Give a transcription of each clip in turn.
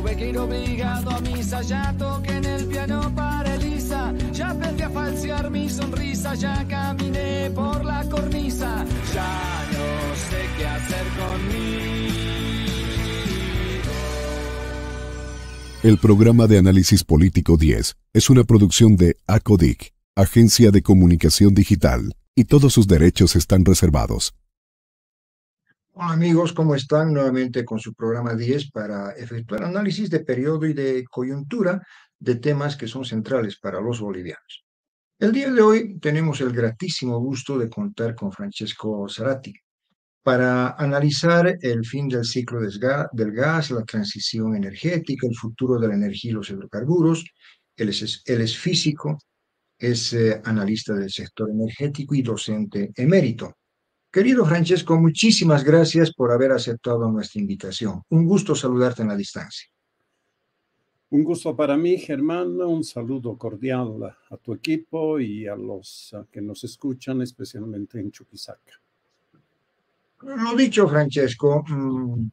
Tuve que ir obligado a misa, ya toqué en el piano para Elisa. Ya aprendí a falsear mi sonrisa, ya caminé por la cornisa. Ya no sé qué hacer conmigo. El programa de análisis político 10 es una producción de ACODIC, Agencia de Comunicación Digital, y todos sus derechos están reservados. Hola amigos, ¿cómo están? Nuevamente con su programa 10 para efectuar análisis de periodo y de coyuntura de temas que son centrales para los bolivianos. El día de hoy tenemos el gratísimo gusto de contar con Francesco Zarati para analizar el fin del ciclo del gas, la transición energética, el futuro de la energía y los hidrocarburos. Él es, físico, es eh, analista del sector energético y docente emérito. Querido Francesco, muchísimas gracias por haber aceptado nuestra invitación. Un gusto saludarte en la distancia. Un gusto para mí, Germán. Un saludo cordial a tu equipo y a los que nos escuchan, especialmente en Chuquisaca. Lo dicho, Francesco, mm,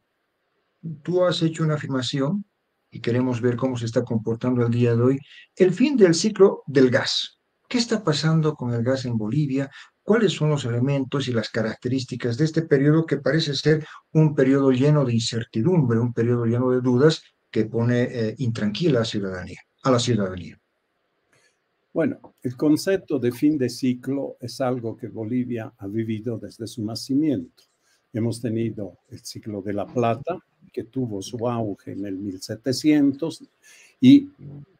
tú has hecho una afirmación y queremos ver cómo se está comportando el día de hoy. El fin del ciclo del gas. ¿Qué está pasando con el gas en Bolivia? cuáles son los elementos y las características de este periodo que parece ser un periodo lleno de incertidumbre, un periodo lleno de dudas que pone eh, intranquila a ciudadanía. A la ciudadanía. Bueno, el concepto de fin de ciclo es algo que Bolivia ha vivido desde su nacimiento. Hemos tenido el ciclo de la plata, que tuvo su auge en el 1700 y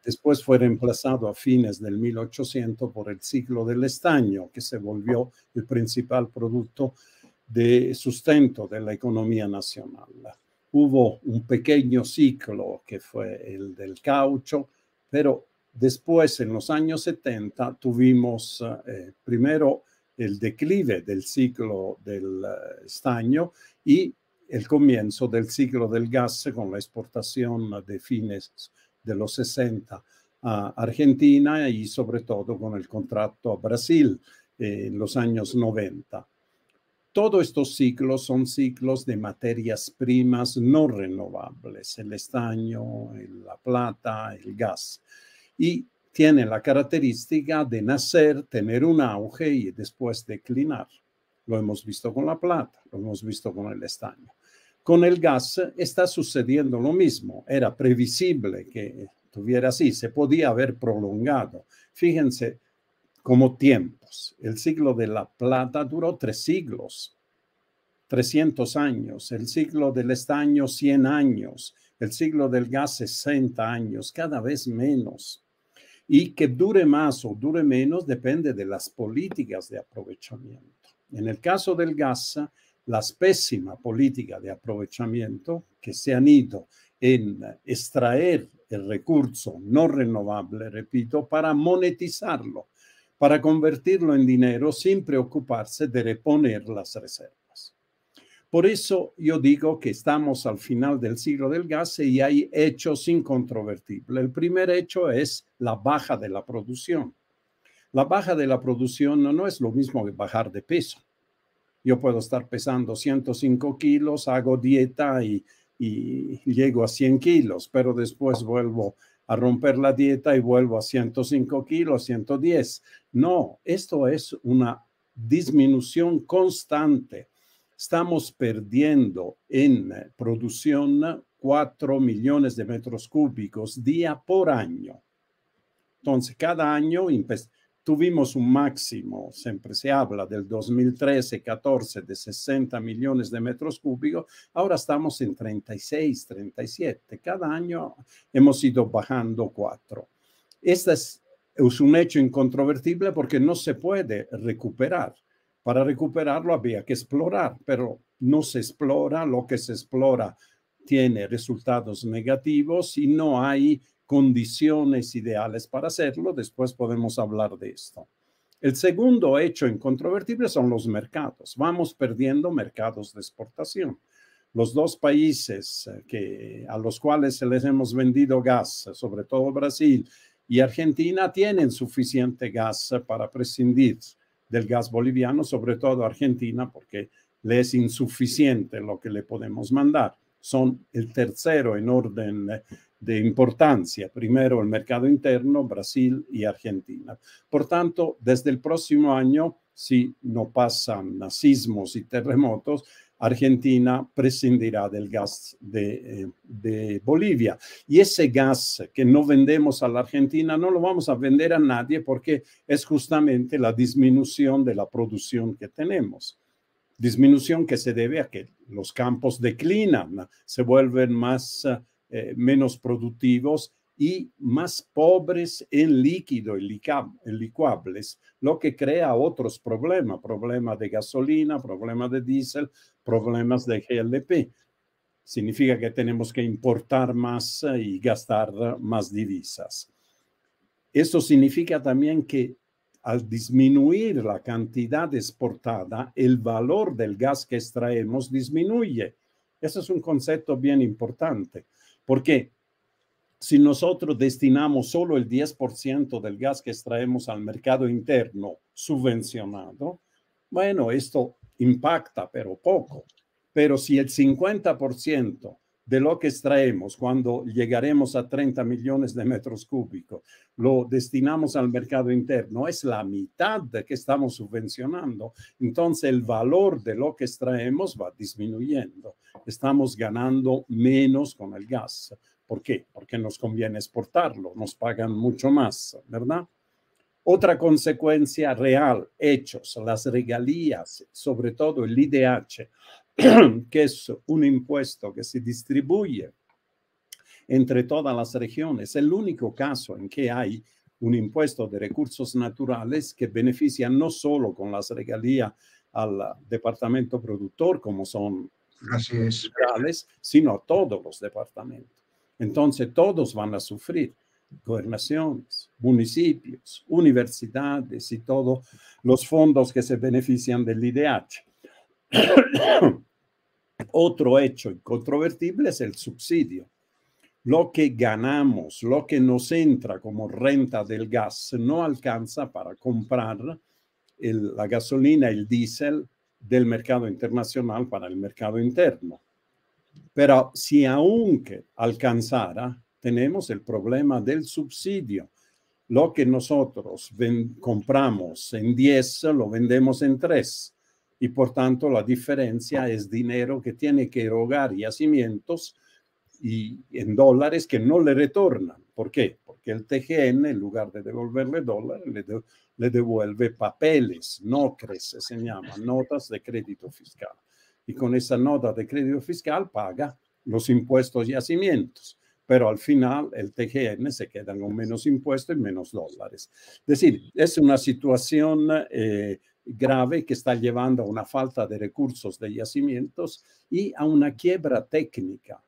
Después fue reemplazado a fines del 1800 por el ciclo del estaño, que se volvió el principal producto de sustento de la economía nacional. Hubo un pequeño ciclo que fue el del caucho, pero después, en los años 70, tuvimos eh, primero el declive del ciclo del eh, estaño y el comienzo del ciclo del gas con la exportación de fines de los 60 a Argentina y sobre todo con el contrato a Brasil eh, en los años 90. Todos estos ciclos son ciclos de materias primas no renovables, el estaño, la plata, el gas. Y tienen la característica de nacer, tener un auge y después declinar. Lo hemos visto con la plata, lo hemos visto con el estaño. Con el gas está sucediendo lo mismo. Era previsible que tuviera así, se podía haber prolongado. Fíjense como tiempos. El siglo de la plata duró tres siglos, 300 años, el siglo del estaño 100 años, el siglo del gas 60 años, cada vez menos. Y que dure más o dure menos depende de las políticas de aprovechamiento. En el caso del gas, la pésima política de aprovechamiento que se han ido en extraer el recurso no renovable, repito, para monetizarlo, para convertirlo en dinero sin preocuparse de reponer las reservas. Por eso yo digo que estamos al final del siglo del gas y hay hechos incontrovertibles. El primer hecho es la baja de la producción. La baja de la producción no es lo mismo que bajar de peso yo puedo estar pesando 105 kilos, hago dieta y, llego a 100 kilos, pero después vuelvo a romper la dieta y vuelvo a 105 kilos, 110. No, esto es una disminución constante. Estamos perdiendo en producción 4 millones de metros cúbicos día por año. Entonces, cada año tuvimos un máximo, siempre se habla del 2013-14 de 60 millones de metros cúbicos, ahora estamos en 36, 37. Cada año hemos ido bajando cuatro. Este es un hecho incontrovertible porque no se puede recuperar. Para recuperarlo había que explorar, pero no se explora, lo que se explora tiene resultados negativos y no hay condiciones ideales para hacerlo. Después podemos hablar de esto. El segundo hecho incontrovertible son los mercados. Vamos perdiendo mercados de exportación. Los dos países eh, que, a los cuales se les hemos vendido gas, eh, sobre todo Brasil y Argentina, tienen suficiente gas eh, para prescindir del gas boliviano, sobre todo Argentina, porque le es insuficiente lo que le podemos mandar son el tercero en orden de importancia. Primero el mercado interno, Brasil y Argentina. Por tanto, desde el próximo año, si no pasan sismos y terremotos, Argentina prescindirá del gas de, eh, de, Bolivia. Y ese gas que no vendemos a la Argentina no lo vamos a vender a nadie porque es justamente la disminución de la producción que tenemos disminución que se debe a que los campos declinan, se vuelven más, eh, menos productivos y más pobres en líquido en licuables, lo que crea otros problemas, problemas de gasolina, problemas de diésel, problemas de GLP. Significa que tenemos que importar más eh, y gastar eh, más divisas. Esto significa también que al disminuir la cantidad exportada, el valor del gas que extraemos disminuye. Ese es un concepto bien importante, porque si nosotros destinamos solo el 10% del gas que extraemos al mercado interno subvencionado, bueno, esto impacta, pero poco. Pero si el 50% de lo que extraemos cuando llegaremos a 30 millones de metros cúbicos, lo destinamos al mercado interno, es la mitad que estamos subvencionando. Entonces el valor de lo que extraemos va disminuyendo. Estamos ganando menos con el gas. ¿Por qué? Porque nos conviene exportarlo, nos pagan mucho más, ¿verdad? Otra consecuencia real, hechos, las regalías, sobre todo el IDH, que es un impuesto que se distribuye entre todas las regiones. El único caso en que hay un impuesto de recursos naturales que beneficia no solo con las regalías al departamento productor, como son las regalías, sino a todos los departamentos. Entonces todos van a sufrir gobernaciones, municipios, universidades y todos los fondos que se benefician del IDH. Otro hecho incontrovertible es el subsidio. Lo que ganamos, lo que nos entra como renta del gas, no alcanza para comprar la gasolina, el diésel del mercado internacional para el mercado interno. Pero si aunque alcanzara, tenemos el problema del subsidio. Lo que nosotros compramos en 10 lo vendemos en 3 y por tanto la diferencia es dinero que tiene que erogar yacimientos y en dólares que no le retornan. ¿Por qué? Porque el TGN, en lugar de devolverle dólares, le, devuelve papeles, no crece se llama notas de crédito fiscal. Y con esa nota de crédito fiscal paga los impuestos yacimientos pero al final el TGN se queda con menos impuestos y menos dólares. Es decir, es una situación eh, grave que está llevando a una falta de recursos de yacimientos y a una quiebra técnica.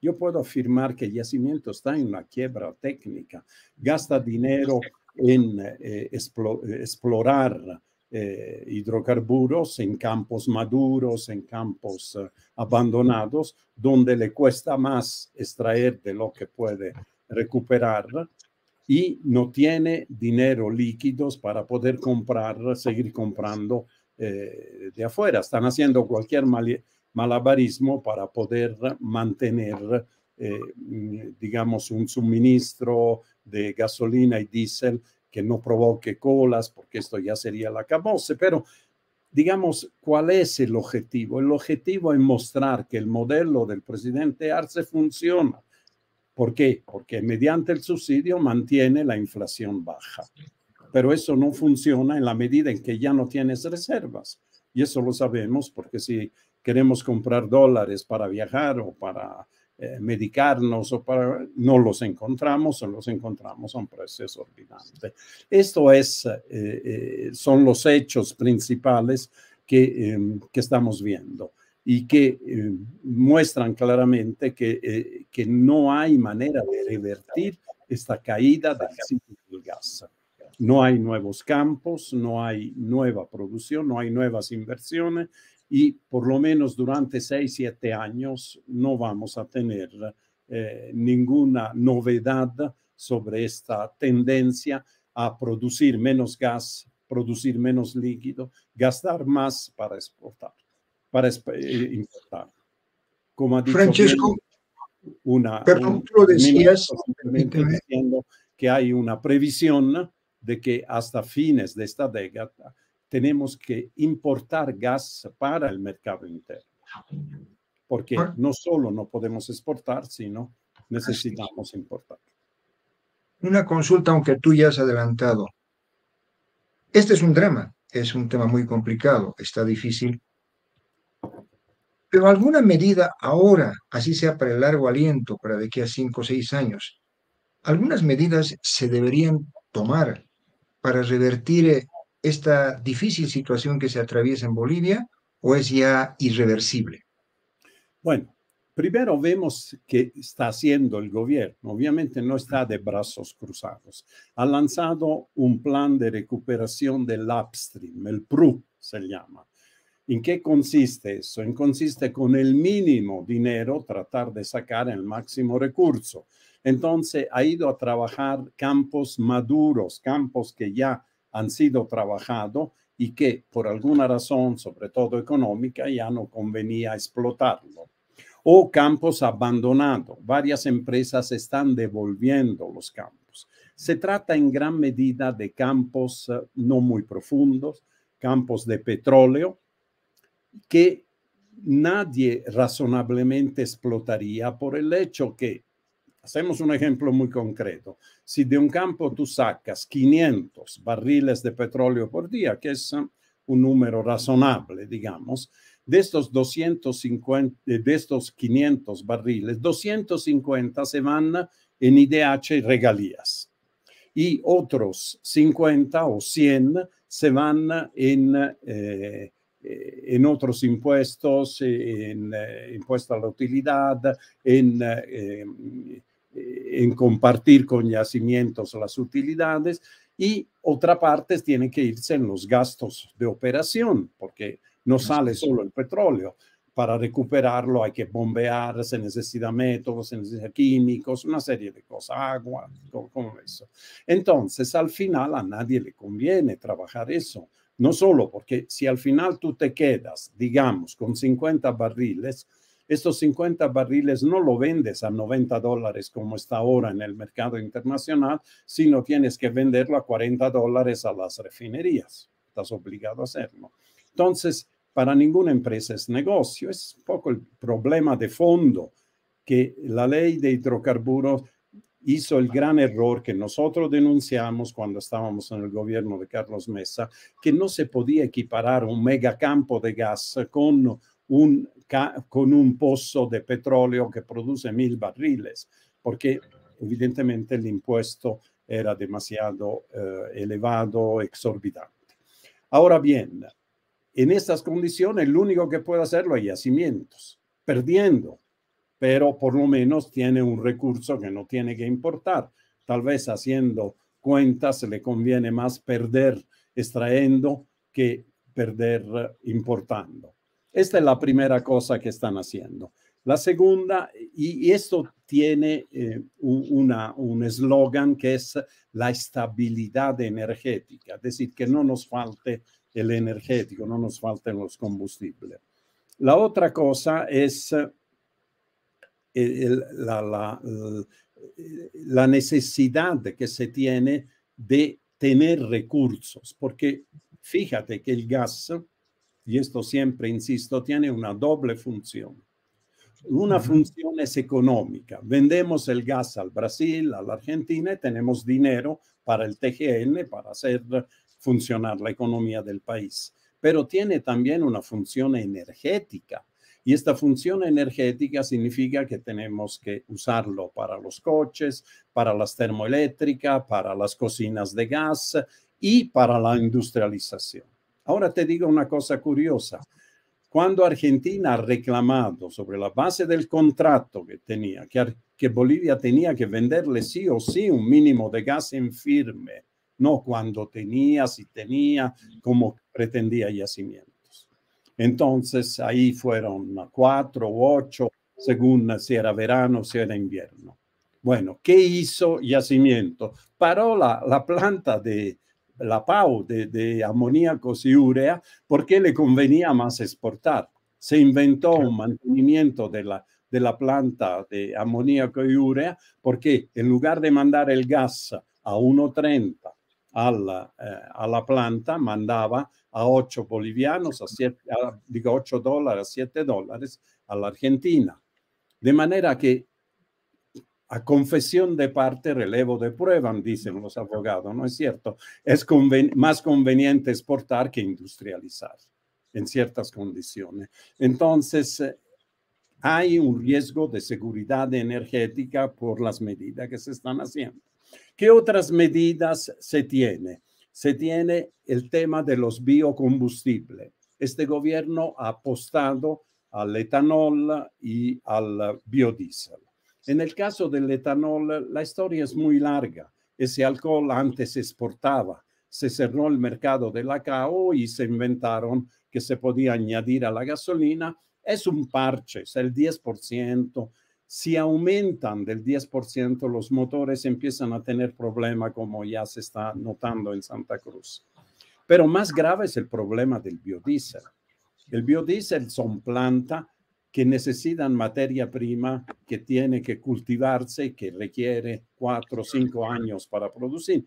Yo puedo afirmar que el yacimiento está en una quiebra técnica, gasta dinero en eh, explorar eh, hidrocarburos en campos maduros, en campos eh, abandonados, donde le cuesta más extraer de lo que puede recuperar y no tiene dinero líquidos para poder comprar, seguir comprando eh, de afuera. Están haciendo cualquier malabarismo para poder mantener, mm, digamos, un suministro de gasolina y diésel que no provoque colas, porque esto ya sería la camose, pero digamos, ¿cuál es el objetivo? El objetivo es mostrar que el modelo del presidente Arce funciona. ¿Por qué? Porque mediante el subsidio mantiene la inflación baja. Pero eso no funciona en la medida en que ya no tienes reservas. Y eso lo sabemos porque si queremos comprar dólares para viajar o para eh, medicarnos o para, no los encontramos o los encontramos a un precio exorbitante. Esto es, eh, eh, son los hechos principales que, em, que estamos viendo y que em, muestran claramente que, que no hay manera de revertir esta caída del del gas. No hay nuevos campos, no hay nueva producción, no hay nuevas inversiones y por lo menos durante seis siete años no vamos a tener eh, ninguna novedad sobre esta tendencia a producir menos gas, producir menos líquido, gastar más para exportar, para eh, importar. Como ha dicho Francesco, una, perdón, lo decías, que hay una previsión de que hasta fines de esta década tenemos que importar gas para el mercado interno, porque no solo no podemos exportar, sino necesitamos importar. Una consulta, aunque tú ya has adelantado. Este es un drama, es un tema muy complicado, está difícil, pero alguna medida ahora, así sea para el largo aliento, para de aquí a cinco o seis años, algunas medidas se deberían tomar para revertir eh, esta difícil situación que se atraviesa en Bolivia o es ya irreversible? Bueno, primero vemos qué está haciendo el gobierno. Obviamente no está de brazos cruzados. Ha lanzado un plan de recuperación del upstream, el PRU se llama. ¿En qué consiste eso? consiste con el mínimo dinero tratar de sacar el máximo recurso. Entonces ha ido a trabajar campos maduros, campos que ya han sido trabajados y que por alguna razón, sobre todo económica, ya no convenía explotarlo. O campos abandonados. Varias empresas están devolviendo los campos. Se trata en gran medida de campos eh, no muy profundos, campos de petróleo, que nadie razonablemente explotaría por el hecho que Hacemos un ejemplo muy concreto. Si de un campo tú sacas 500 barriles de petróleo por día, que es ah, un número razonable, digamos, de estos, 500 eh, barriles, 250 se van en IDH y regalías. Y otros 50 o 100 se van eh, eh, en, otros impuestos, en impuestos impuesto a la utilidad, en... Em, eh, en compartir con yacimientos las utilidades y otra parte tiene que irse en los gastos de operación, porque no sale solo el petróleo. Para recuperarlo hay que bombear, se necesita métodos, se necesita químicos, una serie de cosas, agua, como eso. Entonces, al final a nadie le conviene trabajar eso. No solo porque si al final tú te quedas, digamos, con 50 barriles, estos 50 barriles no lo vendes a 90 dólares como está ahora en el mercado internacional, sino tienes que venderlo a 40 dólares a las refinerías. Estás obligado a hacerlo. Entonces, para ninguna empresa es negocio. Es un poco el problema de fondo que la ley de hidrocarburos hizo el gran error que nosotros denunciamos cuando estábamos en el gobierno de Carlos Mesa, que no se podía equiparar un megacampo de gas con un con un pozo de petróleo que produce mil barriles, porque evidentemente el impuesto era demasiado eh, elevado, exorbitante. Ahora bien, en estas condiciones, lo único que puede hacerlo es yacimientos, perdiendo, pero por lo menos tiene un recurso que no tiene que importar. Tal vez haciendo cuentas le conviene más perder extrayendo que perder eh, importando. Esta es la primera cosa que están haciendo. La segunda, y, esto tiene eh, un, una, un eslogan que es la estabilidad energética, es decir, que no nos falte el energético, no nos falten los combustibles. La otra cosa es eh, la necesidad que se tiene de tener recursos, porque fíjate que el gas y esto siempre, insisto, tiene una doble función. Una función es económica. Vendemos el gas al Brasil, a la Argentina y tenemos dinero para el TGN, para hacer funcionar la economía del país. Pero tiene también una función energética. Y esta función energética significa que tenemos que usarlo para los coches, para las termoeléctricas, para las cocinas de gas y para la industrialización. Ahora te digo una cosa curiosa. Cuando Argentina ha reclamado sobre la base del contrato que tenía, que, Bolivia tenía que venderle sí o sí un mínimo de gas en firme, no cuando tenía, si tenía, como pretendía yacimientos. Entonces ahí fueron cuatro u ocho, según si era verano, o si era invierno. Bueno, ¿qué hizo Yacimiento? Paró la planta de, la PAU de, de amoníacos y urea porque le convenía más exportar. Se inventó un mantenimiento de la, planta de amoníaco y urea porque en lugar de mandar el gas a 1,30 a, eh, a la planta, mandaba a 8 bolivianos, a, 7, digo 8 dólares, a 7 dólares a la Argentina. De manera que confesión de parte, relevo de prueba, dicen los abogados, ¿no es cierto? Es más conveniente exportar que industrializar en ciertas condiciones. Entonces, eh, hay un riesgo de seguridad energética por las medidas que se están haciendo. ¿Qué otras medidas se tiene? Se tiene el tema de los biocombustibles. Este gobierno ha apostado al etanol y al biodiesel en el caso del etanol, la historia es muy larga. Ese alcohol antes se exportaba, se cerró el mercado de la CAO y se inventaron que se podía añadir a la gasolina. Es un parche, es el 10%. Si aumentan del 10%, los motores empiezan a tener problemas, como ya se está notando en Santa Cruz. Pero más grave es el problema del biodiesel. El biodiesel son plantas que necesitan materia prima que tiene que cultivarse, que requiere cuatro o cinco años para producir.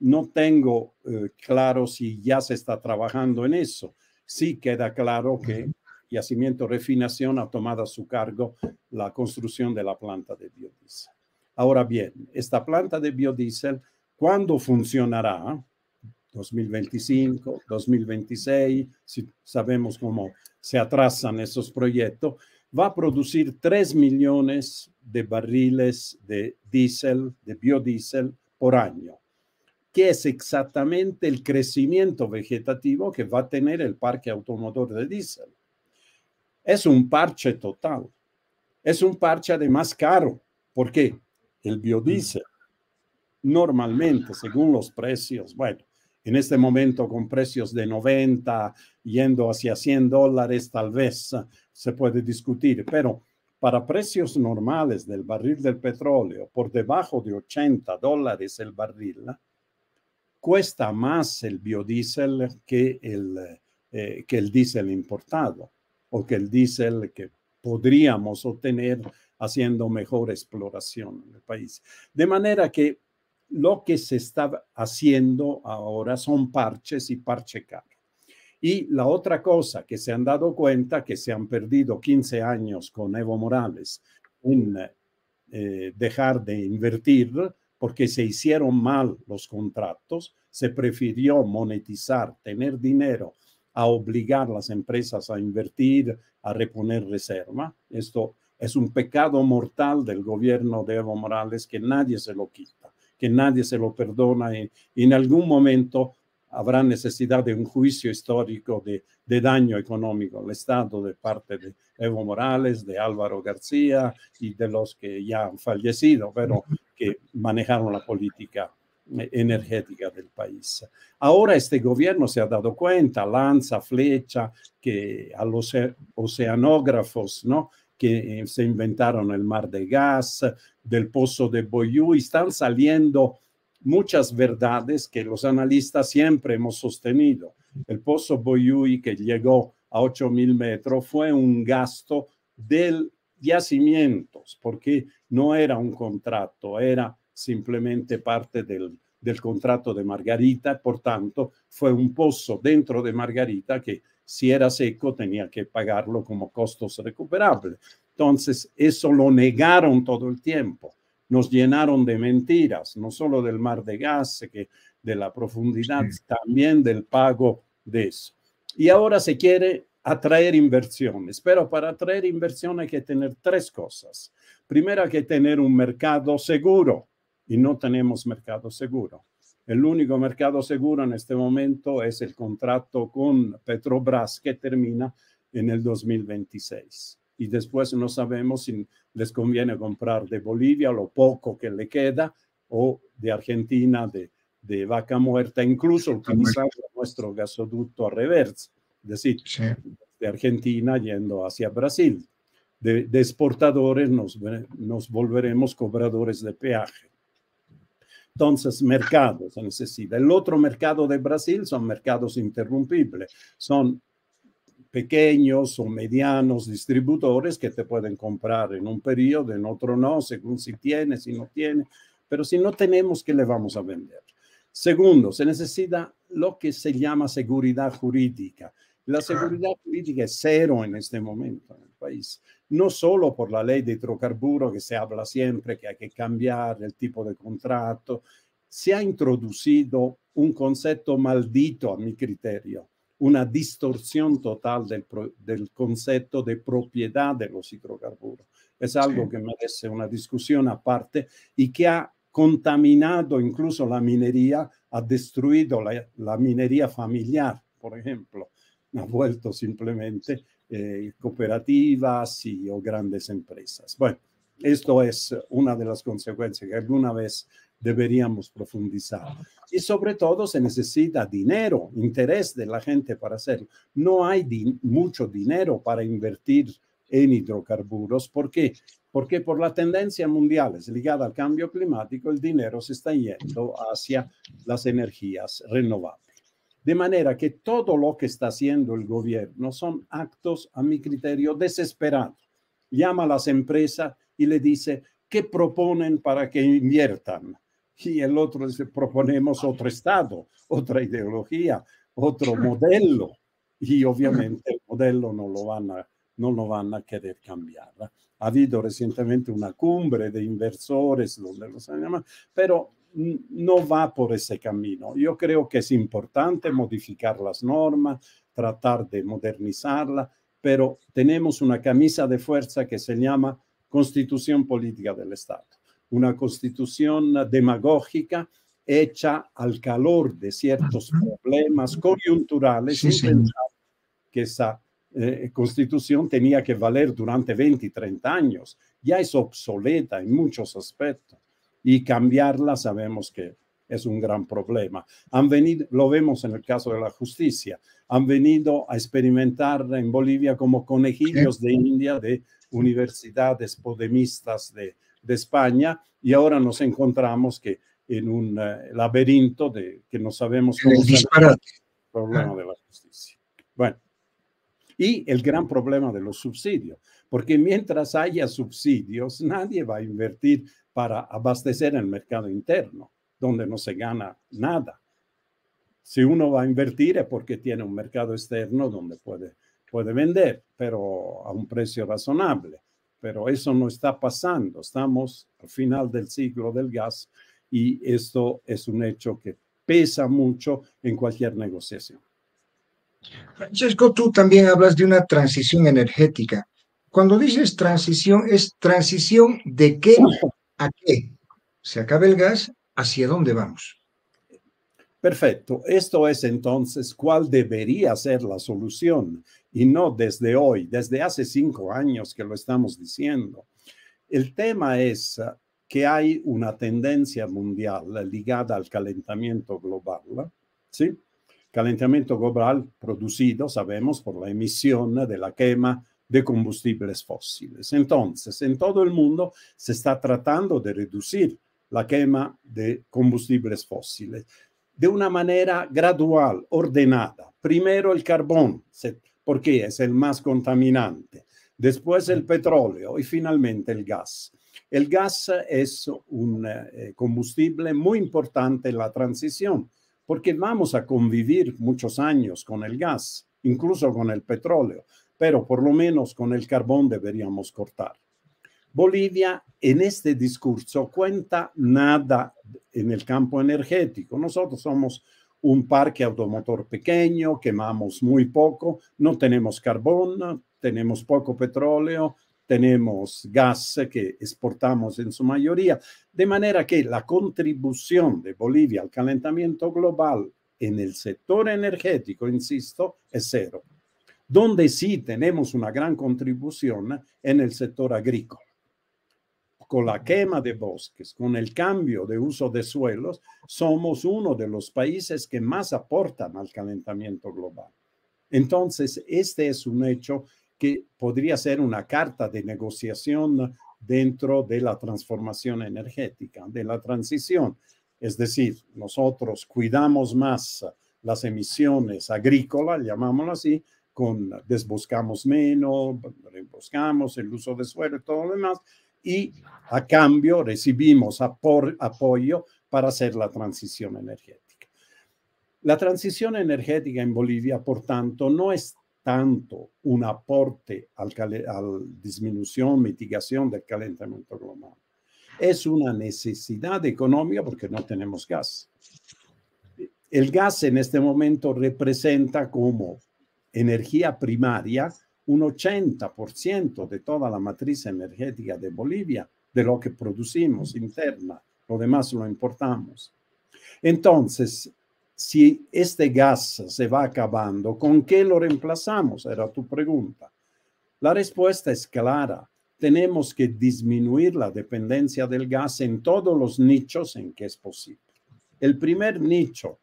No tengo eh, claro si ya se está trabajando en eso. Sí queda claro que Yacimiento Refinación ha tomado a su cargo la construcción de la planta de biodiesel. Ahora bien, esta planta de biodiesel, ¿cuándo funcionará? 2025, 2026, si sabemos cómo se atrasan esos proyectos, va a producir 3 millones de barriles de diésel, de biodiesel por año, que es exactamente el crecimiento vegetativo que va a tener el parque automotor de diésel. Es un parche total. Es un parche además caro, porque el biodiesel normalmente, según los precios, bueno, en este momento con precios de 90 yendo hacia 100 dólares, tal vez ah, se puede discutir, pero para precios normales del barril del petróleo por debajo de 80 dólares el barril, ah, cuesta más el biodiesel que el, eh, eh, que el diésel importado o que el diésel que podríamos obtener haciendo mejor exploración en el país. De manera que lo que se está haciendo ahora son parches y parche caro. Y la otra cosa que se han dado cuenta que se han perdido 15 años con Evo Morales en eh, dejar de invertir porque se hicieron mal los contratos, se prefirió monetizar, tener dinero a obligar a las empresas a invertir, a reponer reserva. Esto es un pecado mortal del gobierno de Evo Morales que nadie se lo quita que nadie se lo perdona y, en algún momento habrá necesidad de un juicio histórico de, de, daño económico al Estado de parte de Evo Morales, de Álvaro García y de los que ya han fallecido, pero que manejaron la política energética del país. Ahora este gobierno se ha dado cuenta, lanza flecha que a los oceanógrafos, ¿no? que eh, se inventaron el mar de gas, del pozo de Boyú, y están saliendo muchas verdades que los analistas siempre hemos sostenido. El pozo boyui que llegó a 8.000 metros fue un gasto del yacimientos, porque no era un contrato, era simplemente parte del, del contrato de Margarita, por tanto fue un pozo dentro de Margarita que si era seco tenía que pagarlo como costos recuperables. Entonces, eso lo negaron todo el tiempo. Nos llenaron de mentiras, no solo del mar de gas, eh, que de la profundidad, también del pago de eso. Y ahora se quiere atraer inversiones, pero para atraer inversión hay que tener tres cosas. Primero hay que tener un mercado seguro y no tenemos mercado seguro. El único mercado seguro en este momento es el contrato con Petrobras que termina en el 2026. Y después no sabemos si les conviene comprar de Bolivia lo poco que le queda o de Argentina de, de vaca muerta, incluso utilizando nuestro gasoducto a reverse, es decir, de Argentina yendo hacia Brasil. De, de exportadores nos, nos volveremos cobradores de peaje. Entonces, mercados se necesita. El otro mercado de Brasil son mercados interrumpibles, son pequeños o medianos distribuidores que te pueden comprar en un periodo, en otro no, según si tiene, si no tiene, pero si no tenemos, ¿qué le vamos a vender? Segundo, se necesita lo que se llama seguridad jurídica. La seguridad jurídica es cero en este momento país, no solo por la ley de hidrocarburos que se habla siempre que hay que cambiar el tipo de contrato, se ha introducido un concepto maldito a mi criterio, una distorsión total del, concepto de propiedad de los hidrocarburos. Es algo que merece una discusión aparte y que ha contaminado incluso la minería, ha destruido la, la minería familiar, por ejemplo, ha vuelto simplemente eh, cooperativas y, o grandes empresas. Bueno, esto es una de las consecuencias que alguna vez deberíamos profundizar. Y sobre todo se necesita dinero, interés de la gente para hacerlo. No hay mucho dinero para invertir en hidrocarburos. ¿Por qué? Porque por la tendencia mundial es ligada al cambio climático, el dinero se está yendo hacia las energías renovables. De manera que todo lo que está haciendo el gobierno son actos, a mi criterio, desesperados. Llama a las empresas y le dice, ¿qué proponen para que inviertan? Y el otro dice, proponemos otro Estado, otra ideología, otro modelo. Y obviamente el modelo no lo van a, no lo van a querer cambiar. Ha habido recientemente una cumbre de inversores, donde los han llama pero no va por ese camino. Yo creo que es importante modificar las normas, tratar de modernizarla, pero tenemos una camisa de fuerza que se llama Constitución Política del Estado, una constitución demagógica hecha al calor de ciertos problemas coyunturales que esa eh, constitución tenía que valer durante 20, 30 años. Ya es obsoleta en muchos aspectos y cambiarla sabemos que es un gran problema. Han venido, lo vemos en el caso de la justicia, han venido a experimentar en Bolivia como conejillos de India de universidades podemistas de, de España y ahora nos encontramos que en un eh, laberinto de que no sabemos cómo el disparate. El problema ah. de la justicia. Bueno, y el gran problema de los subsidios, porque mientras haya subsidios, nadie va a invertir para abastecer el mercado interno, donde no se gana nada. Si uno va a invertir es porque tiene un mercado externo donde puede, puede vender, pero a un precio razonable. Pero eso no está pasando. Estamos al final del ciclo del gas y esto es un hecho que pesa mucho en cualquier negociación. Francesco, tú también hablas de una transición energética. Cuando dices transición, ¿es transición de qué a qué? se acabe el gas, hacia dónde vamos. Perfecto. Esto es entonces cuál debería ser la solución y no desde hoy, desde hace cinco años que lo estamos diciendo. El tema es ah, que hay una tendencia mundial ligada al calentamiento global, ¿sí? Calentamiento global producido, sabemos, por la emisión de la quema de combustibles fósiles. Entonces, en todo el mundo se está tratando de reducir la quema de combustibles fósiles de una manera gradual, ordenada. Primero el carbón, porque es el más contaminante, después el petróleo y finalmente el gas. El gas es un eh, combustible muy importante en la transición, porque vamos a convivir muchos años con el gas, incluso con el petróleo, pero por lo menos con el carbón deberíamos cortar. Bolivia en este discurso cuenta nada en el campo energético. Nosotros somos un parque automotor pequeño, quemamos muy poco, no tenemos carbón, tenemos poco petróleo, tenemos gas que exportamos en su mayoría, de manera que la contribución de Bolivia al calentamiento global en el sector energético, insisto, es cero donde sí tenemos una gran contribución en el sector agrícola. Con la quema de bosques, con el cambio de uso de suelos, somos uno de los países que más aportan al calentamiento global. Entonces, este es un hecho que podría ser una carta de negociación dentro de la transformación energética, de la transición. Es decir, nosotros cuidamos más las emisiones agrícolas, llamámoslo así, con desboscamos menos, reboscamos, el uso de suelo y todo lo demás, y a cambio recibimos apoyo para hacer la transición energética. La transición energética en Bolivia, por tanto, no es tanto un aporte al a disminución, mitigación del calentamiento global. Es una necesidad económica porque no tenemos gas. El gas en este momento representa como energía primaria, un 80% de toda la matriz energética de Bolivia, de lo que producimos interna, lo demás lo importamos. Entonces, si este gas se va acabando, ¿con qué lo reemplazamos? Era tu pregunta. La respuesta es clara. Tenemos que disminuir la dependencia del gas en todos los nichos en que es posible. El primer nicho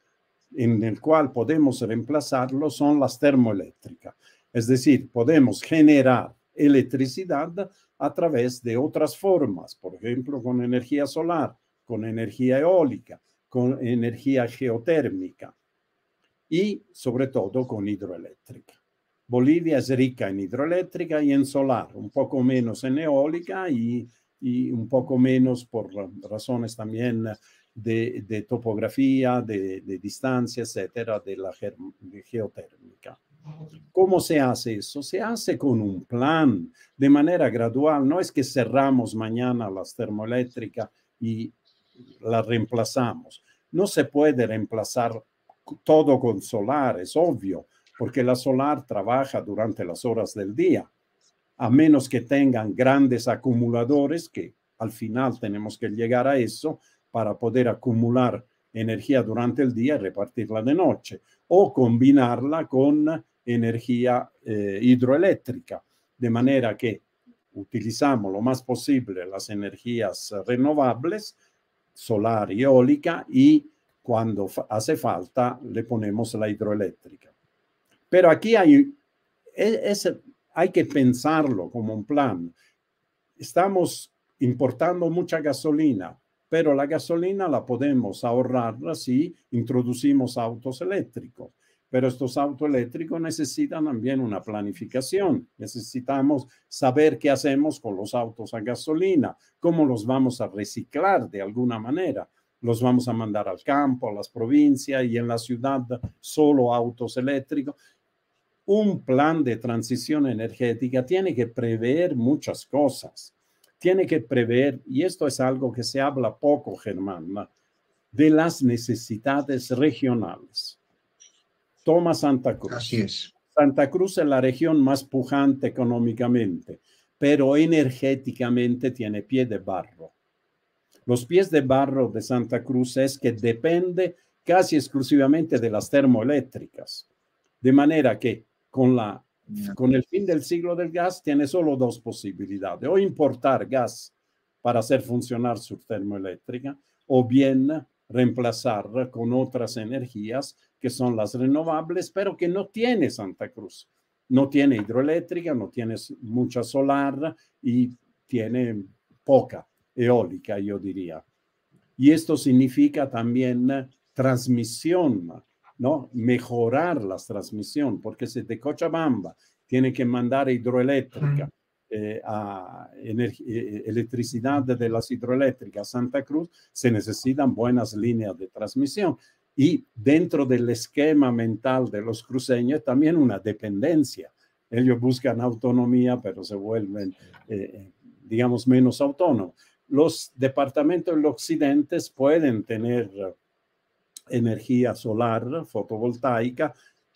en el cual podemos reemplazarlo son las termoeléctricas. Es decir, podemos generar electricidad a través de otras formas, por ejemplo, con energía solar, con energía eólica, con energía geotérmica y sobre todo con hidroeléctrica. Bolivia es rica en hidroeléctrica y en solar, un poco menos en eólica y, un poco menos por razones también de, topografía, de, de, distancia, etcétera, de la geotérmica. ¿Cómo se hace eso? Se hace con un plan, de manera gradual. No es que cerramos mañana las termoeléctricas y las reemplazamos. No se puede reemplazar todo con solar, es obvio, porque la solar trabaja durante las horas del día, a menos que tengan grandes acumuladores, que al final tenemos que llegar a eso, para poder acumular energía durante el día y repartirla de noche, o combinarla con energía eh, hidroeléctrica, de manera que utilizamos lo más posible las energías renovables, solar y eólica, y cuando hace falta le ponemos la hidroeléctrica. Pero aquí hay, e-, hay que pensarlo como un plan. Estamos importando mucha gasolina, pero la gasolina la podemos ahorrar si introducimos autos eléctricos. Pero estos autos eléctricos necesitan también una planificación. Necesitamos saber qué hacemos con los autos a gasolina, cómo los vamos a reciclar de alguna manera los vamos a mandar al campo, a las provincias y en la ciudad solo autos eléctricos. Un plan de transición energética tiene que prever muchas cosas tiene que prever, y esto es algo que se habla poco, Germán, de las necesidades regionales. Toma Santa Cruz. Así es. Santa Cruz es la región más pujante económicamente, pero energéticamente tiene pie de barro. Los pies de barro de Santa Cruz es que depende casi exclusivamente de las termoeléctricas, de manera que con la con el fin del siglo del gas tiene solo dos posibilidades, o importar gas para hacer funcionar su termoeléctrica, o bien reemplazar con otras energías que son las renovables, pero que no tiene Santa Cruz. No tiene hidroeléctrica, no tiene mucha solar y tiene poca eólica, yo diría. Y esto significa también transmisión ¿no? Mejorar las transmisiones, porque si de Cochabamba tiene que mandar hidroeléctrica, eh, a eh, eh, electricidad de las hidroeléctricas Santa Cruz, se necesitan buenas líneas de transmisión. Y dentro del esquema mental de los cruceños también una dependencia. Ellos buscan autonomía, pero se vuelven, digamos, menos autónomos. Los departamentos del occidente pueden tener energía solar fotovoltaica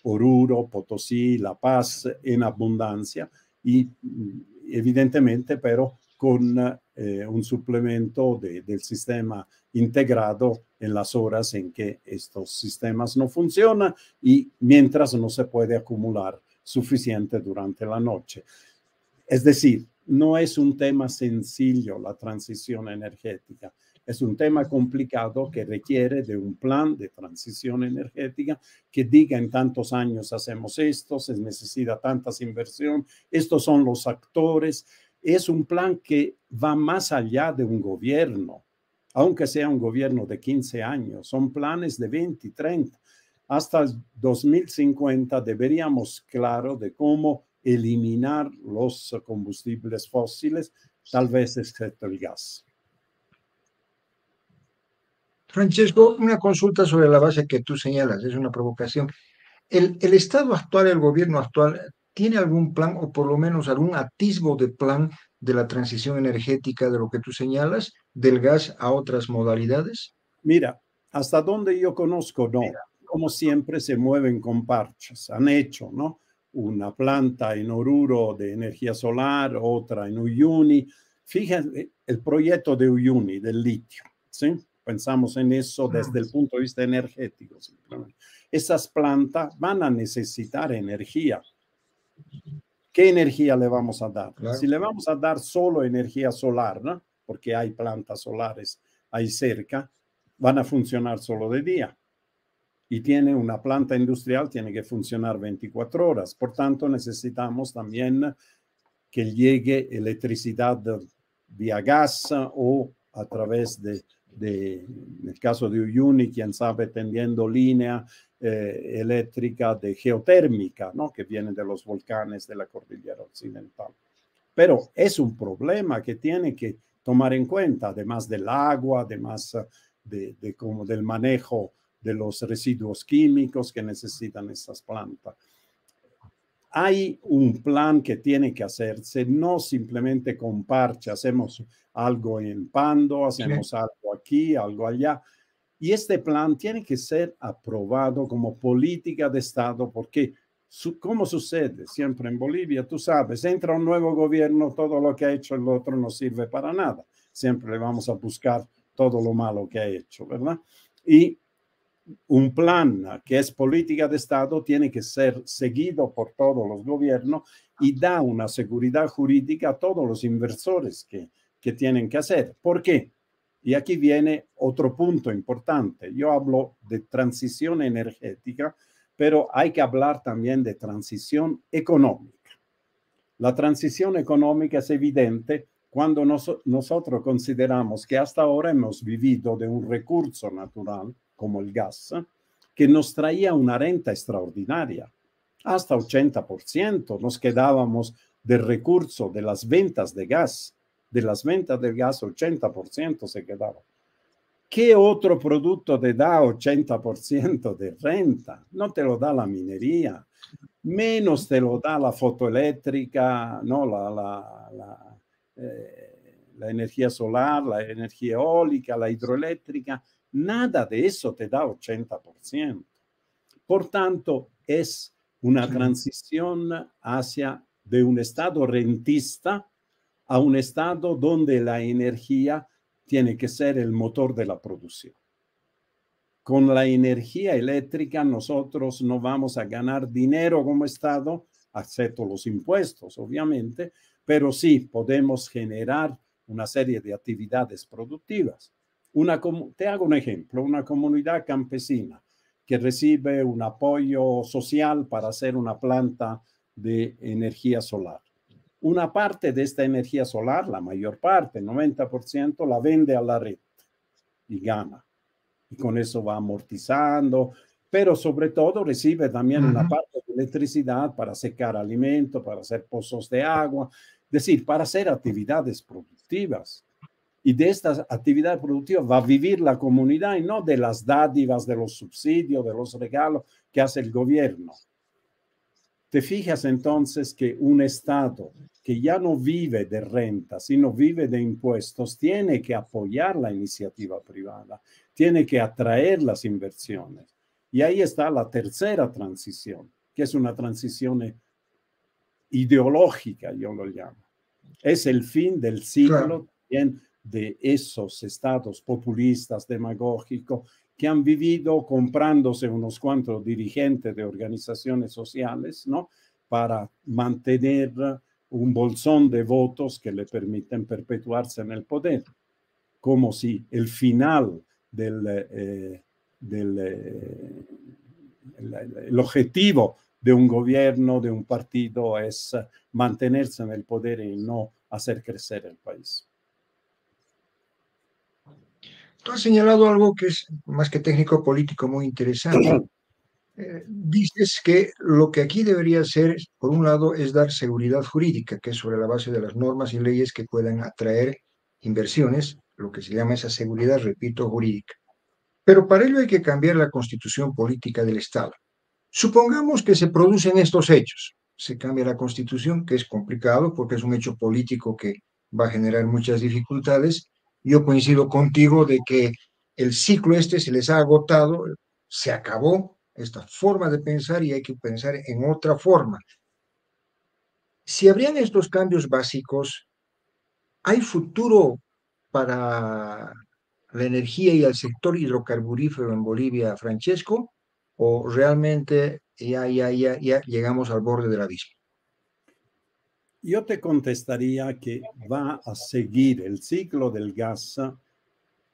Oruro, Potosí, La Paz en abundancia y mm, evidentemente pero con eh, un suplemento del sistema integrado en las horas en que estos sistemas no funcionan y mientras no se puede acumular suficiente durante la noche. Es decir, no es un tema sencillo la transición energética, es un tema complicado que requiere de un plan de transición energética que diga en tantos años hacemos esto, se necesita tantas inversión, estos son los actores. Es un plan que va más allá de un gobierno, aunque sea un gobierno de 15 años, son planes de 20, 30. Hasta 2050 deberíamos, claro, de cómo eliminar los combustibles fósiles, tal vez excepto el gas. Francesco, una consulta sobre la base que tú señalas, es una provocación. ¿El, Estado actual, el gobierno actual, tiene algún plan o por lo menos algún atisbo de plan de la transición energética de lo que tú señalas, del gas a otras modalidades? Mira, hasta donde yo conozco, no. Como siempre se mueven con parches, han hecho, ¿no? Una planta en Oruro de energía solar, otra en Uyuni. Fíjate el proyecto de Uyuni, del litio, ¿sí? pensamos en eso desde el punto de vista energético. Esas plantas van a necesitar energía. ¿Qué energía le vamos a dar? Si le vamos a dar solo energía solar, ¿no? porque hay plantas solares ahí cerca, van a funcionar solo de día. Y tiene una planta industrial, tiene que funcionar 24 horas. Por tanto, necesitamos también que llegue electricidad vía gas o a través de en el caso de Uyuni, quien sabe, tendiendo línea eh, eléctrica de geotérmica, ¿no? que viene de los volcanes de la cordillera occidental. Pero es un problema que tiene que tomar en cuenta, además del agua, además eh, de, de como del manejo de los residuos químicos que necesitan estas plantas hay un plan que tiene que hacerse, no simplemente con parche, hacemos algo en Pando, hacemos algo aquí, algo allá. Y este plan tiene que ser aprobado como política de Estado, porque ¿cómo sucede siempre en Bolivia, tú sabes, entra un nuevo gobierno, todo lo que ha hecho el otro no sirve para nada. Siempre le vamos a buscar todo lo malo que ha hecho, ¿verdad? Y un plan que es política de Estado tiene que ser seguido por todos los gobiernos y da una seguridad jurídica a todos los inversores que, tienen que hacer. ¿Por qué? Y aquí viene otro punto importante. Yo hablo de transición energética, pero hay que hablar también de transición económica. La transición económica es evidente cuando nosotros consideramos que hasta ahora hemos vivido de un recurso natural como el gas, que nos traía una renta extraordinaria, hasta 80%. Nos quedábamos del recurso de las ventas de gas, de las ventas del gas 80% se quedaba. ¿Qué otro producto te da 80% de renta? No te lo da la minería, menos te lo da la fotoeléctrica, no la, la, la eh, energía solar, la energía eólica, la hidroeléctrica Nada de eso te da 80%. Por tanto, es una transición hacia de un estado rentista a un estado donde la energía tiene que ser el motor de la producción. Con la energía eléctrica nosotros no vamos a ganar dinero como Estado, acepto los impuestos, obviamente, pero sí podemos generar una serie de actividades productivas. Una, te hago un ejemplo, una comunidad campesina que recibe un apoyo social para hacer una planta de energía solar. Una parte de esta energía solar, la mayor parte, el 90%, la vende a la red y gana. Y con eso va amortizando, pero sobre todo recibe también una parte de electricidad para secar alimentos, para hacer pozos de agua, es decir, para hacer actividades productivas y de esta actividad productiva va a vivir la comunidad y no de las dádivas, de los subsidios, de los regalos que hace el gobierno. Te fijas entonces que un Estado que ya no vive de renta, sino vive de impuestos, tiene que apoyar la iniciativa privada, tiene que atraer las inversiones. Y ahí está la tercera transición, que es una transición ideológica, yo lo llamo. Es el fin del siglo de esos estados populistas demagógicos que han vivido comprándose unos cuantos dirigentes de organizaciones sociales, ¿no? Para mantener un bolsón de votos que le permiten perpetuarse en el poder, como si el final del, eh, eh, el objetivo de un gobierno, de un partido, es mantenerse en el poder y no hacer crecer el país. Tú has señalado algo que es más que técnico político muy interesante. Eh, dices que lo que aquí debería ser por un lado, es dar seguridad jurídica, que es sobre la base de las normas y leyes que puedan atraer inversiones, lo que se llama esa seguridad, repito, jurídica. Pero para ello hay que cambiar la constitución política del Estado. Supongamos que se producen estos hechos. Se cambia la constitución, que es complicado porque es un hecho político que va a generar muchas dificultades, yo coincido contigo de que el ciclo este se les ha agotado, se acabó esta forma de pensar y hay que pensar en otra forma. Si habrían estos cambios básicos, ¿hay futuro para la energía y el sector hidrocarburífero en Bolivia, Francesco? ¿O realmente ya, ya, ya, ya llegamos al borde del abismo? Yo te contestaría que va a seguir el ciclo del gas,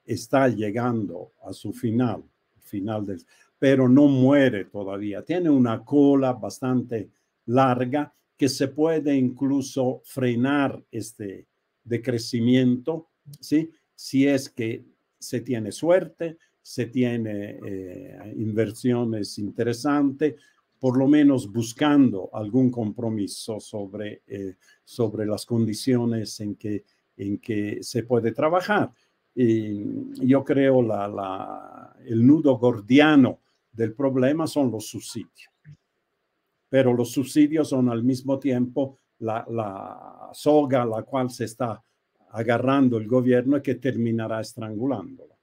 está llegando a su final, final del, pero no muere todavía. Tiene una cola bastante larga que se puede incluso frenar este decrecimiento, ¿sí? Si es que se tiene suerte, se tiene eh, inversiones interesantes, por lo menos buscando algún compromiso sobre, eh, sobre las condiciones en que, en que se puede trabajar. Y yo creo la, la, el nudo gordiano del problema son los subsidios, pero los subsidios son al mismo tiempo la, la soga a la cual se está agarrando el gobierno y que terminará estrangulándolo.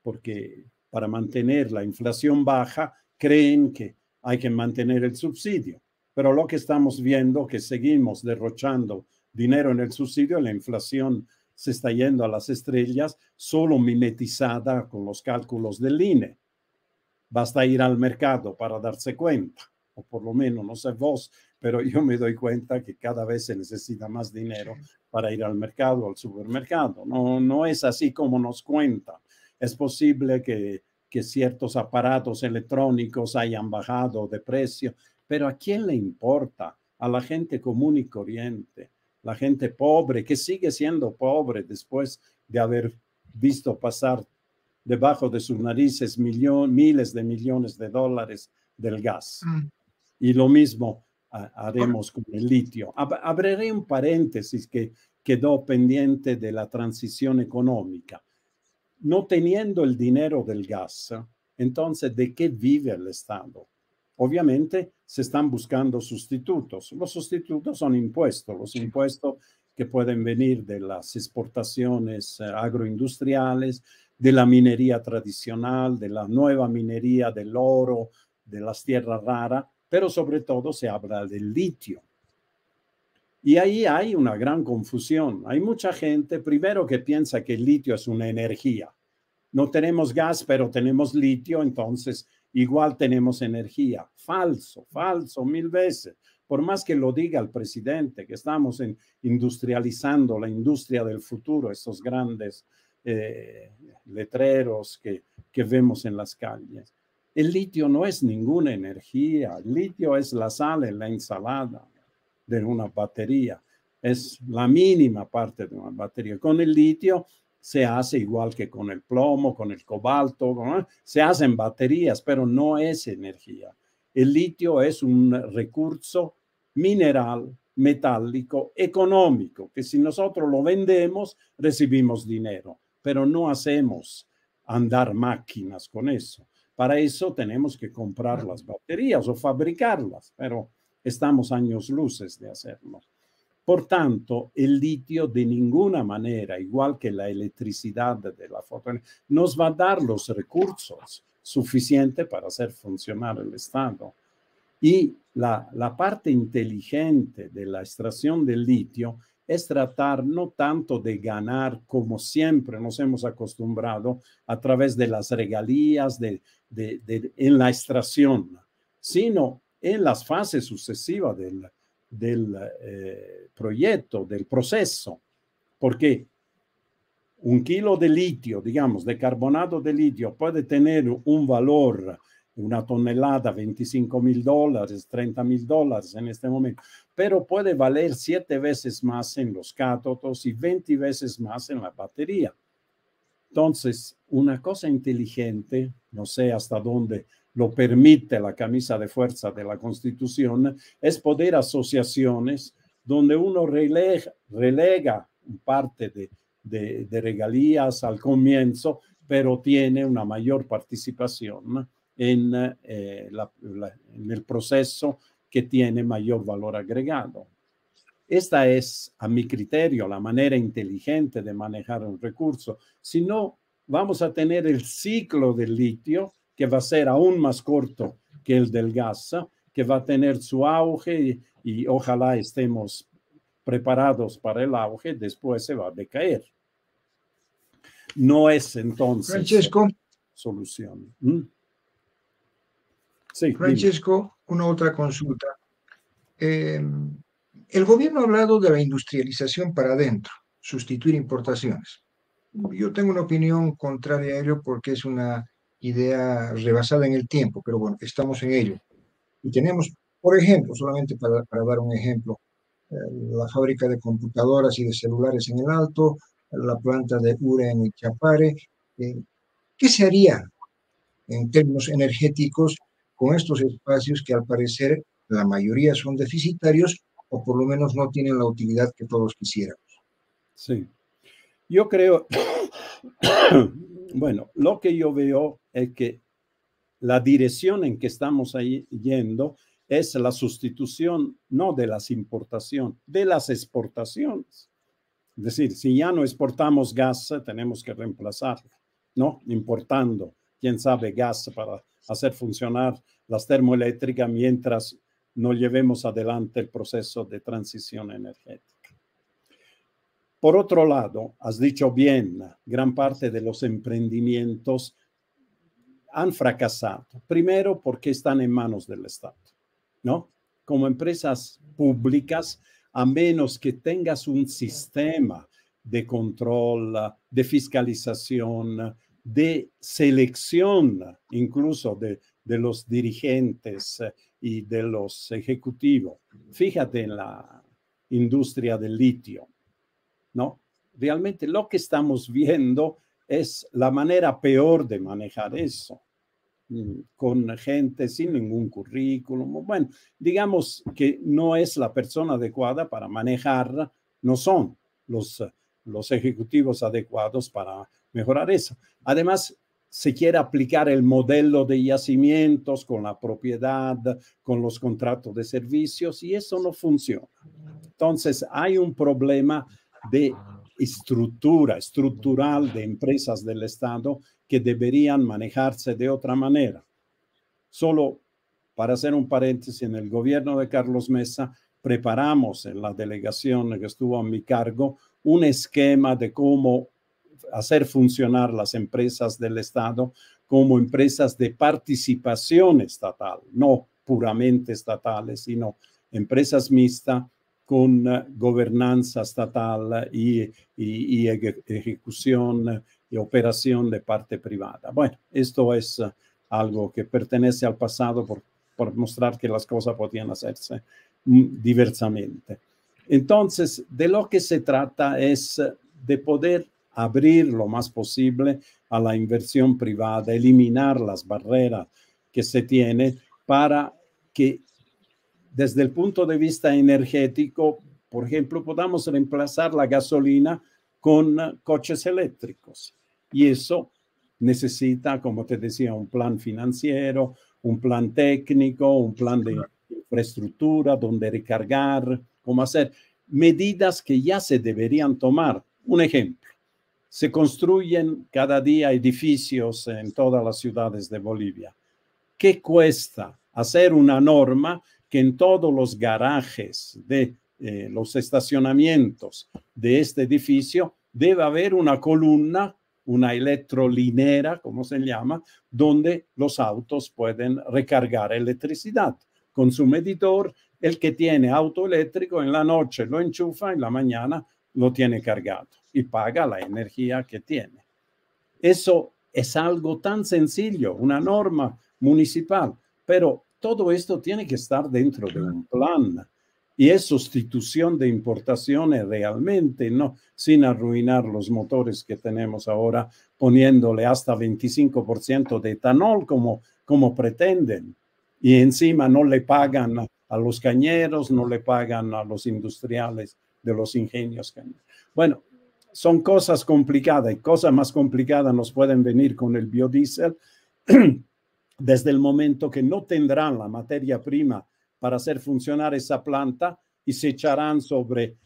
porque para mantener la inflación baja creen que hay que mantener el subsidio. Pero lo que estamos viendo, que seguimos derrochando dinero en el subsidio, la inflación se está yendo a las estrellas, solo mimetizada con los cálculos del INE. Basta ir al mercado para darse cuenta, o por lo menos, no sé vos, pero yo me doy cuenta que cada vez se necesita más dinero para ir al mercado, al supermercado. No, no es así como nos cuenta. Es posible que que ciertos aparatos electrónicos hayan bajado de precio, pero ¿a quién le importa? A la gente común y corriente, la gente pobre que sigue siendo pobre después de haber visto pasar debajo de sus narices miles de millones de dólares del gas. Mm. Y lo mismo haremos con el litio. abriré un paréntesis que quedó pendiente de la transición económica no teniendo el dinero del gas, entonces, ¿de qué vive el Estado? Obviamente se están buscando sustitutos. Los sustitutos son impuestos, los impuestos que pueden venir de las exportaciones eh, agroindustriales, de la minería tradicional, de la nueva minería del oro, de las tierras raras, pero sobre todo se habla del litio. Y ahí hay una gran confusión. Hay mucha gente, primero, que piensa que el litio es una energía. No tenemos gas, pero tenemos litio, entonces igual tenemos energía. Falso, falso, mil veces. Por más que lo diga el presidente, que estamos industrializando la industria del futuro, esos grandes eh, letreros que, que vemos en las calles. El litio no es ninguna energía, el litio es la sal en la ensalada de una batería. Es la mínima parte de una batería. Con el litio se hace igual que con el plomo, con el cobalto, se hacen baterías, pero no es energía. El litio es un recurso mineral, metálico, económico, que si nosotros lo vendemos, recibimos dinero, pero no hacemos andar máquinas con eso. Para eso tenemos que comprar las baterías o fabricarlas, pero estamos años luces de hacerlo. Por tanto, el litio de ninguna manera, igual que la electricidad de la foto, nos va a dar los recursos suficientes para hacer funcionar el Estado. Y la, la parte inteligente de la extracción del litio es tratar no tanto de ganar como siempre nos hemos acostumbrado a través de las regalías de, en la extracción, sino en las fases sucesivas del, del eh, proyecto, del proceso, porque un kilo de litio, digamos, de carbonato de litio, puede tener un valor, una tonelada, 25 mil dólares, 30 mil dólares en este momento, pero puede valer siete veces más en los cátodos y 20 veces más en la batería. Entonces, una cosa inteligente, no sé hasta dónde lo permite la camisa de fuerza de la Constitución, es poder asociaciones donde uno relega, parte de, regalías al comienzo, pero tiene una mayor participación eh, en el proceso que tiene mayor valor agregado. Esta es, a mi criterio, la manera inteligente de manejar un recurso. Si no, vamos a tener el ciclo del litio que va a ser aún más corto que el del gas, que va a tener su auge y, ojalá estemos preparados para el auge, después se va a decaer. No es entonces Francesco, solución. ¿Mm? Sí, Francesco, una otra consulta. Em, el gobierno ha hablado de la industrialización para adentro, sustituir importaciones. Yo tengo una opinión contraria a ello porque es una idea rebasada en el tiempo, pero bueno, estamos en ello. Y tenemos, por ejemplo, solamente para, dar un ejemplo, eh, la fábrica de computadoras y de celulares en el Alto, la planta de URE en Chapare. Eh, ¿Qué se haría en términos energéticos con estos espacios que al parecer la mayoría son deficitarios o por lo menos no tienen la utilidad que todos quisiéramos? Sí. Yo creo, bueno, lo que yo veo es que la dirección en que estamos ahí yendo es la sustitución no de las importaciones, de las exportaciones. Es decir, si ya no exportamos gas, tenemos que reemplazarlo, ¿no? Importando, quién sabe, gas para hacer funcionar las termoeléctricas mientras no llevemos adelante el proceso de transición energética. Por otro lado, has dicho bien, gran parte de los emprendimientos han fracasado. Primero porque están en manos del Estado, ¿no? Como empresas públicas, a menos que tengas un sistema de control, de fiscalización, de selección incluso de, de los dirigentes y de los ejecutivos. Fíjate en la industria del litio. ¿no? Realmente lo que estamos viendo es la manera peor de manejar eso, mm, con gente sin ningún currículum. Bueno, digamos que no es la persona adecuada para manejar, no son los, los ejecutivos adecuados para mejorar eso. Además, se quiere aplicar el modelo de yacimientos con la propiedad, con los contratos de servicios, y eso no funciona. Entonces, hay un problema de ah, estructura estructural de empresas del Estado que deberían manejarse de otra manera. Solo para hacer un paréntesis, en el gobierno de Carlos Mesa preparamos en la delegación que estuvo a mi cargo un esquema de cómo hacer funcionar las empresas del Estado como empresas de participación estatal, no puramente estatales, sino empresas mixtas con gobernanza estatal y, ejecución y operación de parte privada. Bueno, esto es algo que pertenece al pasado por, por mostrar que las cosas podían hacerse mm, diversamente. Entonces, de lo que se trata es de poder abrir lo más posible a la inversión privada, eliminar las barreras que se tiene para que desde el punto de vista energético, por ejemplo, podamos reemplazar la gasolina con coches eléctricos. Y eso necesita, como te decía, un plan financiero, un plan técnico, un plan de infraestructura, donde recargar, cómo hacer, medidas que ya se deberían tomar. Un ejemplo, se construyen cada día edificios en todas las ciudades de Bolivia. ¿Qué cuesta hacer una norma en todos los garajes de eh, los estacionamientos de este edificio debe haber una columna, una electrolinera, como se llama, donde los autos pueden recargar electricidad con su medidor. El que tiene auto eléctrico en la noche lo enchufa, en la mañana lo tiene cargado y paga la energía que tiene. Eso es algo tan sencillo, una norma municipal, pero todo esto tiene que estar dentro de un plan y es sustitución de importaciones realmente, no sin arruinar los motores que tenemos ahora poniéndole hasta 25% de etanol como, como pretenden. Y encima no le pagan a los cañeros, no le pagan a los industriales de los ingenios. Bueno, son cosas complicadas y cosas más complicadas nos pueden venir con el biodiesel. desde el momento que no tendrán la materia prima para hacer funcionar esa planta y se echarán sobre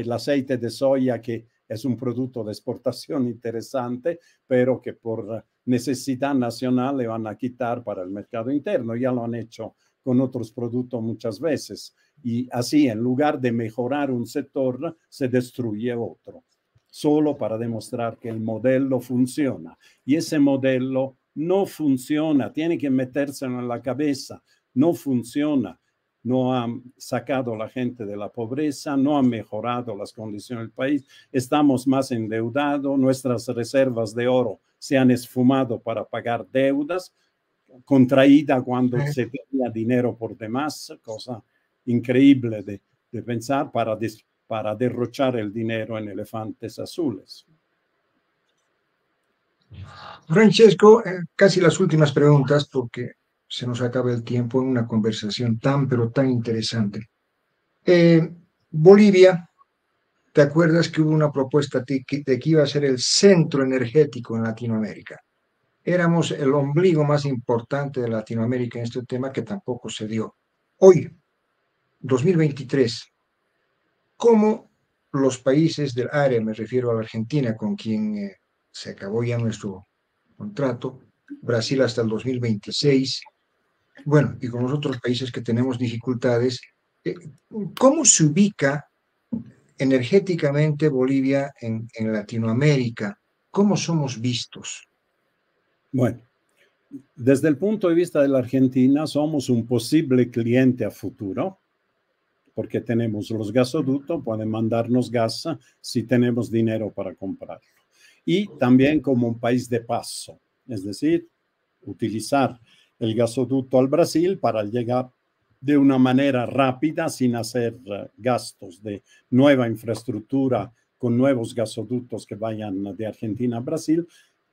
el aceite de soya, que es un producto de exportación interesante, pero que por necesidad nacional le van a quitar para el mercado interno. Ya lo han hecho con otros productos muchas veces. Y así, en lugar de mejorar un sector, se destruye otro, solo para demostrar que el modelo funciona. Y ese modelo no funciona, tiene que metérselo en la cabeza, no funciona. No ha sacado a la gente de la pobreza, no ha mejorado las condiciones del país, estamos más endeudados, nuestras reservas de oro se han esfumado para pagar deudas contraída cuando se tenía dinero por demás, cosa increíble de, pensar para, para derrochar el dinero en elefantes azules. Francesco, eh, casi las últimas preguntas porque se nos acaba el tiempo en una conversación tan, pero tan interesante. Eh, Bolivia, ¿te acuerdas que hubo una propuesta de que iba a ser el centro energético en Latinoamérica? Éramos el ombligo más importante de Latinoamérica en este tema que tampoco se dio. Hoy, 2023, ¿cómo los países del área, me refiero a la Argentina, con quien... Eh, se acabó ya nuestro contrato, Brasil hasta el 2026, bueno, y con los otros países que tenemos dificultades. Eh, ¿Cómo se ubica energéticamente Bolivia en, Latinoamérica? ¿Cómo somos vistos? Bueno, desde el punto de vista de la Argentina, somos un posible cliente a futuro, porque tenemos los gasoductos, pueden mandarnos gas si tenemos dinero para comprarlo y también como un país de paso, es decir, utilizar el gasoducto al Brasil para llegar de una manera rápida sin hacer eh, gastos de nueva infraestructura con nuevos gasoductos que vayan de Argentina a Brasil,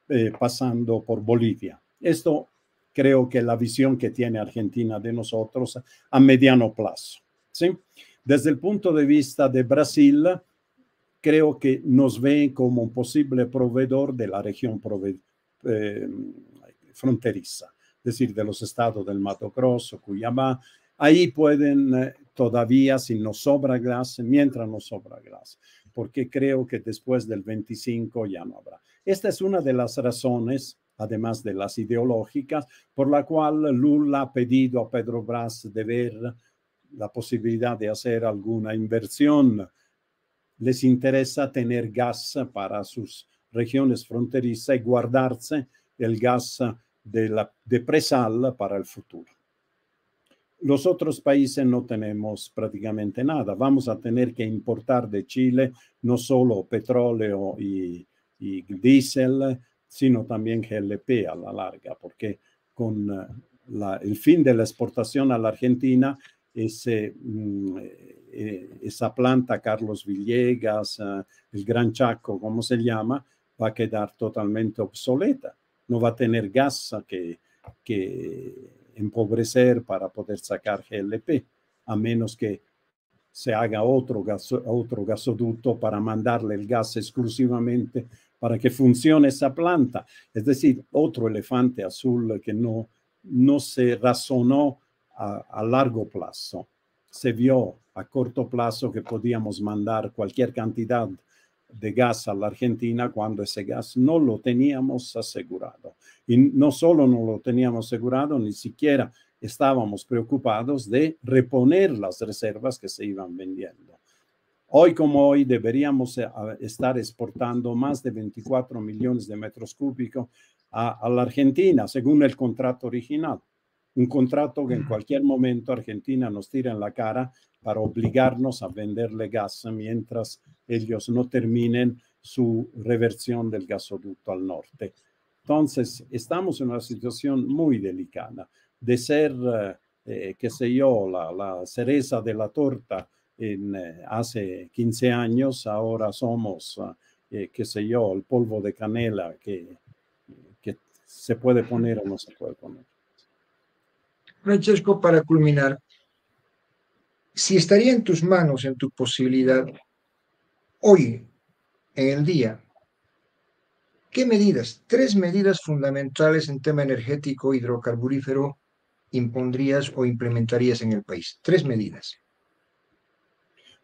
eh, pasando por Bolivia. Esto creo que es la visión que tiene Argentina de nosotros a mediano plazo. ¿sí? Desde el punto de vista de Brasil, creo que nos ven como un posible proveedor de la región eh, fronteriza, es decir, de los estados del Mato Grosso, Cuyamá. Ahí pueden eh, todavía, si nos sobra gas, mientras nos sobra gas, porque creo que después del 25 ya no habrá. Esta es una de las razones además de las ideológicas, por la cual Lula ha pedido a Pedro Brás de ver la posibilidad de hacer alguna inversión les interesa tener gas para sus regiones fronterizas y guardarse el gas de, la, presal para el futuro. Los otros países no tenemos prácticamente nada. Vamos a tener que importar de Chile no solo petróleo y, diésel, sino también GLP a la larga, porque con eh, el fin de la exportación a la Argentina, ese, mm, eh, eh, esa planta, Carlos Villegas, ah, el Gran Chaco, como se llama, va a quedar totalmente obsoleta. No va a tener gas que, que empobrecer para poder sacar GLP, a menos que se haga otro, gaso, otro gasoducto para mandarle el gas exclusivamente para que funcione esa planta. Es decir, otro elefante azul que no, no se razonó a, a largo plazo. Se vio a corto plazo que podíamos mandar cualquier cantidad de gas a la Argentina cuando ese gas no lo teníamos asegurado. Y no solo no lo teníamos asegurado, ni siquiera estábamos preocupados de reponer las reservas que se iban vendiendo. Hoy como hoy deberíamos eh, estar exportando más de 24 millones de metros cúbicos a, a la Argentina, según el contrato original un contrato que en cualquier momento Argentina nos tira en la cara para obligarnos a venderle gas mientras ellos no terminen su reversión del gasoducto al norte. Entonces, estamos en una situación muy delicada de ser, eh, eh, qué sé yo, la, cereza de la torta eh, hace 15 años, ahora somos, qué sé yo, el polvo de canela que, que se puede poner o no se puede poner. Francesco, para culminar, si estaría en tus manos, en tu posibilidad, hoy, en el día, ¿qué medidas, tres medidas fundamentales en tema energético, hidrocarburífero, impondrías o implementarías en el país? Tres medidas.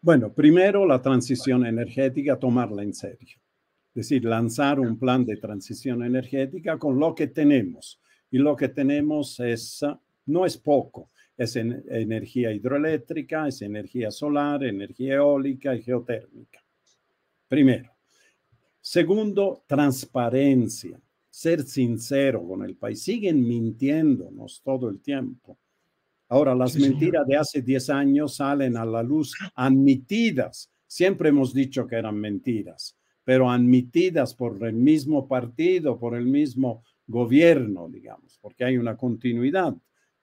Bueno, primero la transición energética, tomarla en serio. Es decir, lanzar un plan de transición energética con lo que tenemos. Y lo que tenemos es no es poco, es energía hidroeléctrica, es energía solar, energía eólica y geotérmica. Primero. Segundo, transparencia, ser sincero con el país. Siguen mintiéndonos todo el tiempo. Ahora, las mentiras de hace 10 años salen a la luz admitidas. Siempre hemos dicho que eran mentiras, pero admitidas por el mismo partido, por el mismo gobierno, digamos, porque hay una continuidad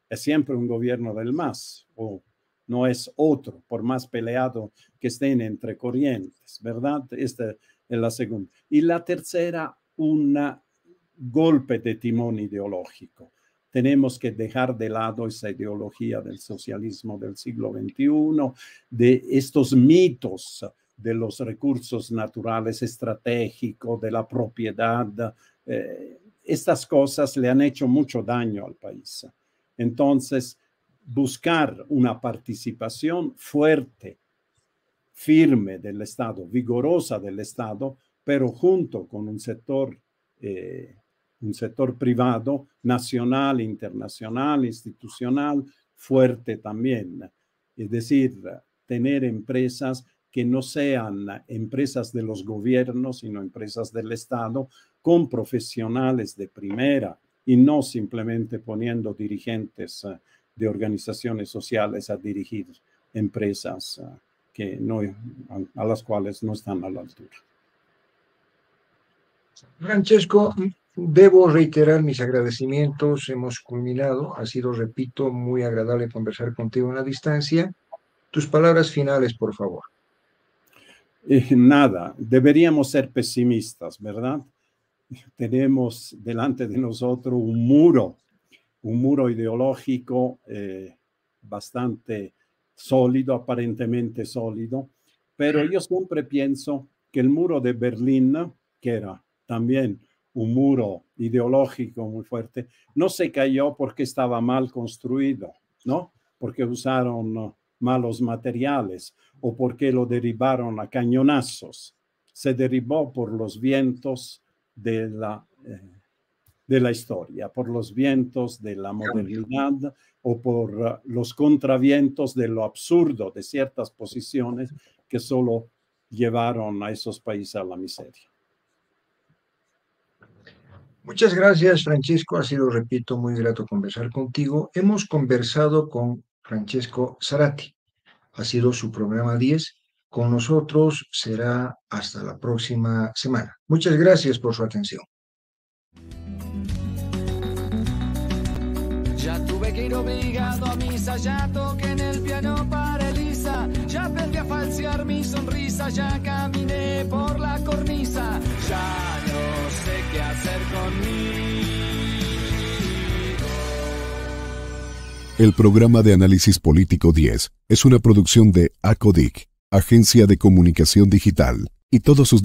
es siempre un gobierno del más, o no es otro, por más peleado que estén entre corrientes, ¿verdad? Esta es la segunda. Y la tercera, un golpe de timón ideológico. Tenemos que dejar de lado esa ideología del socialismo del siglo XXI, de estos mitos de los recursos naturales estratégicos, de la propiedad. Eh, estas cosas le han hecho mucho daño al país. Entonces, buscar una participación fuerte, firme del Estado, vigorosa del Estado, pero junto con un sector, eh, un sector privado, nacional, internacional, institucional, fuerte también. Es decir, tener empresas que no sean empresas de los gobiernos, sino empresas del Estado, con profesionales de primera y no simplemente poniendo dirigentes eh, de organizaciones sociales a dirigir empresas eh, que no, a las cuales no están a la altura. Francesco, debo reiterar mis agradecimientos. Hemos culminado. Ha sido, repito, muy agradable conversar contigo a la distancia. Tus palabras finales, por favor. Eh, nada, deberíamos ser pesimistas, ¿verdad? tenemos delante de nosotros un muro, un muro ideológico eh, bastante sólido, aparentemente sólido, pero yo siempre pienso que el muro de Berlín, que era también un muro ideológico muy fuerte, no se cayó porque estaba mal construido, ¿no? Porque usaron malos materiales o porque lo derribaron a cañonazos. Se derribó por los vientos, de la, eh, de la historia, por los vientos de la modernidad o por eh, los contravientos de lo absurdo de ciertas posiciones que solo llevaron a esos países a la miseria. Muchas gracias, Francesco. Ha sido, repito, muy grato conversar contigo. Hemos conversado con Francesco Zarati. Ha sido su programa 10 con nosotros será hasta la próxima semana. Muchas gracias por su atención. Ya tuve que ir obligado a misa, ya toqué en el piano para Elisa, ya aprendí a falsear mi sonrisa, ya caminé por la cornisa, ya no sé qué hacer conmigo. El programa de análisis político 10 es una producción de ACODIC Agencia de Comunicación Digital, y todos sus